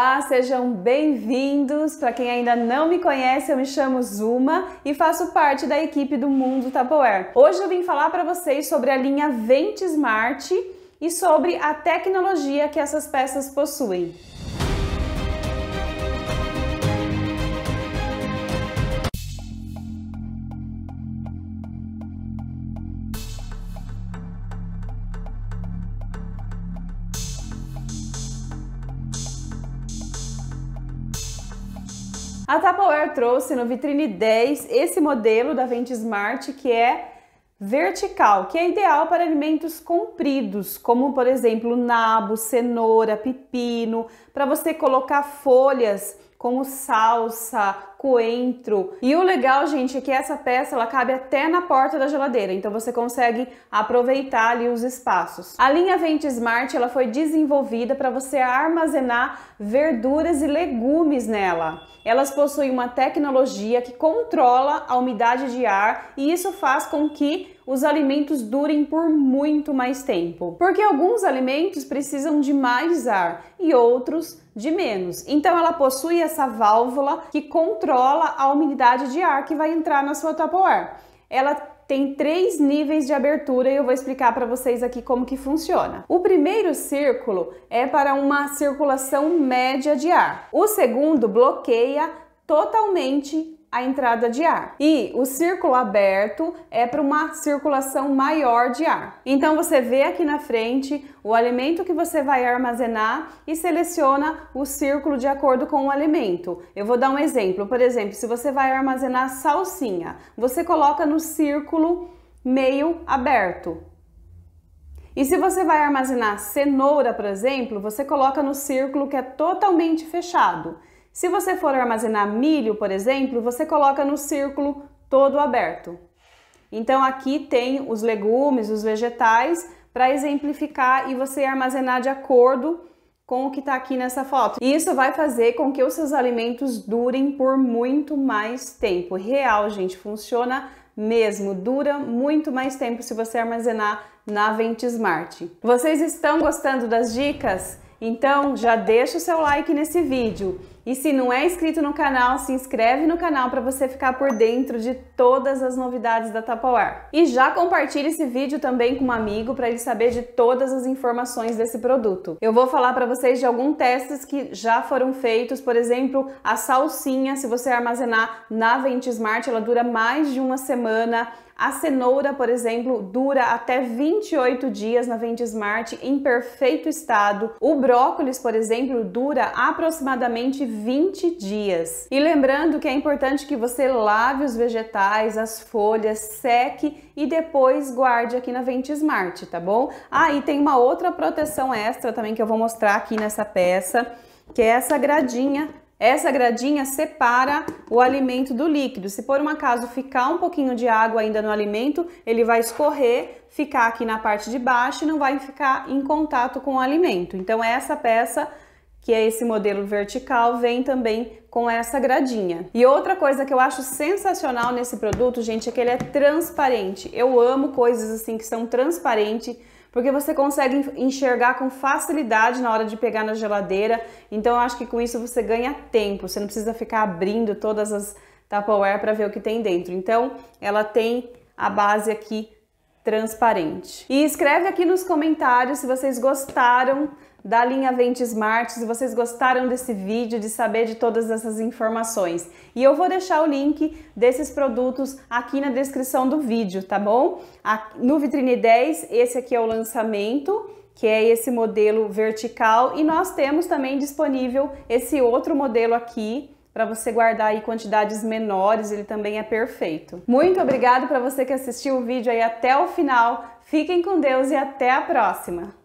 Olá, sejam bem-vindos. Para quem ainda não me conhece, eu me chamo Zuma e faço parte da equipe do Mundo Tupperware. Hoje eu vim falar para vocês sobre a linha Vente Smart e sobre a tecnologia que essas peças possuem. A Tupperware trouxe no Vitrine 10 esse modelo da Vente Smart que é vertical, que é ideal para alimentos compridos, como por exemplo nabo, cenoura, pepino, para você colocar folhas como salsa, coentro. E o legal, gente, é que essa peça ela cabe até na porta da geladeira, então você consegue aproveitar ali os espaços. A linha Vente Smart ela foi desenvolvida para você armazenar verduras e legumes nela. Elas possuem uma tecnologia que controla a umidade de ar e isso faz com que os alimentos durem por muito mais tempo. Porque alguns alimentos precisam de mais ar e outros de menos. Então ela possui essa válvula que controla controla a umidade de ar que vai entrar na sua Tupperware. Ela tem três níveis de abertura e eu vou explicar para vocês aqui como que funciona. O primeiro círculo é para uma circulação média de ar. O segundo bloqueia totalmente a entrada de ar. E o círculo aberto é para uma circulação maior de ar. Então você vê aqui na frente o alimento que você vai armazenar e seleciona o círculo de acordo com o alimento. Eu vou dar um exemplo, por exemplo, se você vai armazenar salsinha, você coloca no círculo meio aberto. E se você vai armazenar cenoura, por exemplo, você coloca no círculo que é totalmente fechado. Se você for armazenar milho, por exemplo, você coloca no círculo todo aberto. Então aqui tem os legumes, os vegetais, para exemplificar e você armazenar de acordo com o que está aqui nessa foto. E isso vai fazer com que os seus alimentos durem por muito mais tempo. Real, gente, funciona mesmo, dura muito mais tempo se você armazenar na Ventismart. Vocês estão gostando das dicas? Então já deixa o seu like nesse vídeo. E se não é inscrito no canal, se inscreve no canal para você ficar por dentro de todas as novidades da Tupperware. E já compartilhe esse vídeo também com um amigo para ele saber de todas as informações desse produto. Eu vou falar para vocês de alguns testes que já foram feitos, por exemplo, a salsinha, se você armazenar na Ventismart, Smart, ela dura mais de uma semana. A cenoura, por exemplo, dura até 28 dias na Ventismart Smart em perfeito estado. O brócolis, por exemplo, dura aproximadamente 20 dias. E lembrando que é importante que você lave os vegetais, as folhas, seque e depois guarde aqui na Ventismart, tá bom? Ah, e tem uma outra proteção extra também que eu vou mostrar aqui nessa peça, que é essa gradinha essa gradinha separa o alimento do líquido. Se por um acaso ficar um pouquinho de água ainda no alimento, ele vai escorrer, ficar aqui na parte de baixo e não vai ficar em contato com o alimento. Então essa peça que é esse modelo vertical, vem também com essa gradinha. E outra coisa que eu acho sensacional nesse produto, gente, é que ele é transparente. Eu amo coisas assim que são transparentes, porque você consegue enxergar com facilidade na hora de pegar na geladeira. Então eu acho que com isso você ganha tempo, você não precisa ficar abrindo todas as Tupperware para ver o que tem dentro. Então ela tem a base aqui transparente. E escreve aqui nos comentários se vocês gostaram da linha Vente Smart. Se vocês gostaram desse vídeo, de saber de todas essas informações. E eu vou deixar o link desses produtos aqui na descrição do vídeo, tá bom? No Vitrine 10, esse aqui é o lançamento que é esse modelo vertical e nós temos também disponível esse outro modelo aqui para você guardar aí quantidades menores, ele também é perfeito. Muito obrigado para você que assistiu o vídeo aí até o final. Fiquem com Deus e até a próxima.